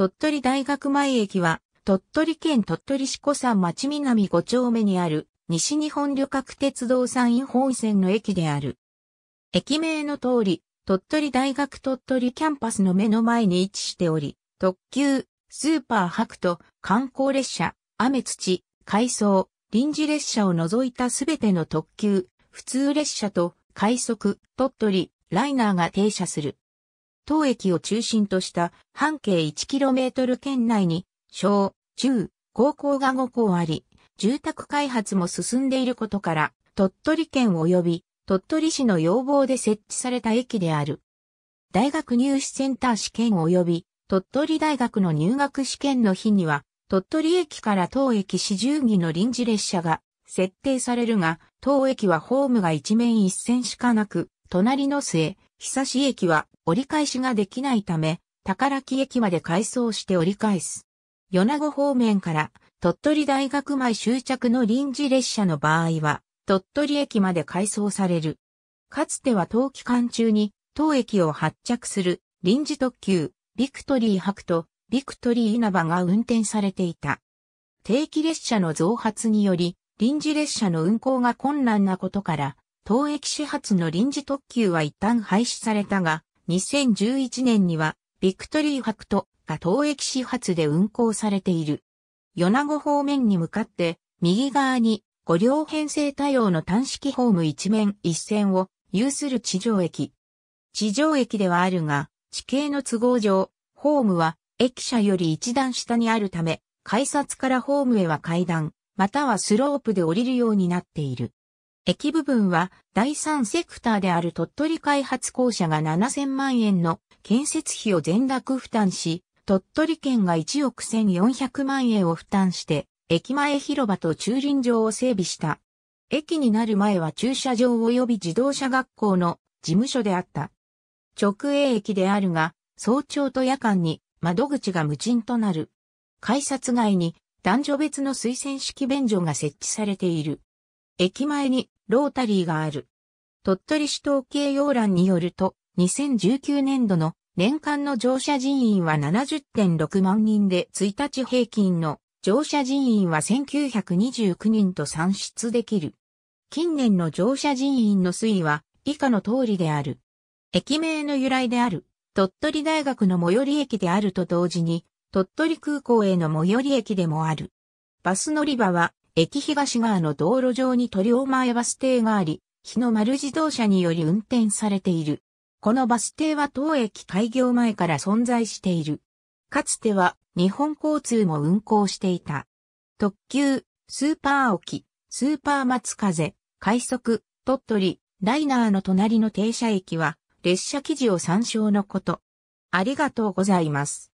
鳥取大学前駅は、鳥取県鳥取市古山町南5丁目にある、西日本旅客鉄道山陰本線の駅である。駅名の通り、鳥取大学鳥取キャンパスの目の前に位置しており、特急、スーパー白と観光列車、雨土、海藻、臨時列車を除いたすべての特急、普通列車と快速、鳥取、ライナーが停車する。当駅を中心とした半径 1km 圏内に小、中、高校が5校あり、住宅開発も進んでいることから、鳥取県及び鳥取市の要望で設置された駅である。大学入試センター試験及び鳥取大学の入学試験の日には、鳥取駅から当駅市中儀の臨時列車が設定されるが、当駅はホームが一面一線しかなく、隣の末、久し駅は折り返しができないため、宝木駅まで改装して折り返す。米子方面から鳥取大学前終着の臨時列車の場合は、鳥取駅まで改装される。かつては冬期間中に当駅を発着する臨時特急ビクトリー博とビクトリー稲葉が運転されていた。定期列車の増発により臨時列車の運行が困難なことから当駅始発の臨時特急は一旦廃止されたが、2011年には、ビクトリーファクトが当駅始発で運行されている。米子方面に向かって、右側に5両編成対応の単式ホーム一面一線を有する地上駅。地上駅ではあるが、地形の都合上、ホームは駅舎より一段下にあるため、改札からホームへは階段、またはスロープで降りるようになっている。駅部分は第三セクターである鳥取開発公社が7000万円の建設費を全額負担し、鳥取県が1億1400万円を負担して、駅前広場と駐輪場を整備した。駅になる前は駐車場及び自動車学校の事務所であった。直営駅であるが、早朝と夜間に窓口が無賃となる。改札外に男女別の推薦式便所が設置されている。駅前にロータリーがある。鳥取市統計要欄によると、2019年度の年間の乗車人員は70.6万人で1日平均の乗車人員は1929人と算出できる。近年の乗車人員の推移は以下の通りである。駅名の由来である、鳥取大学の最寄り駅であると同時に、鳥取空港への最寄り駅でもある。バス乗り場は、駅東側の道路上に鳥尾前バス停があり、日の丸自動車により運転されている。このバス停は当駅開業前から存在している。かつては日本交通も運行していた。特急、スーパー沖、スーパー松風、快速、鳥取、ライナーの隣の停車駅は列車記事を参照のこと。ありがとうございます。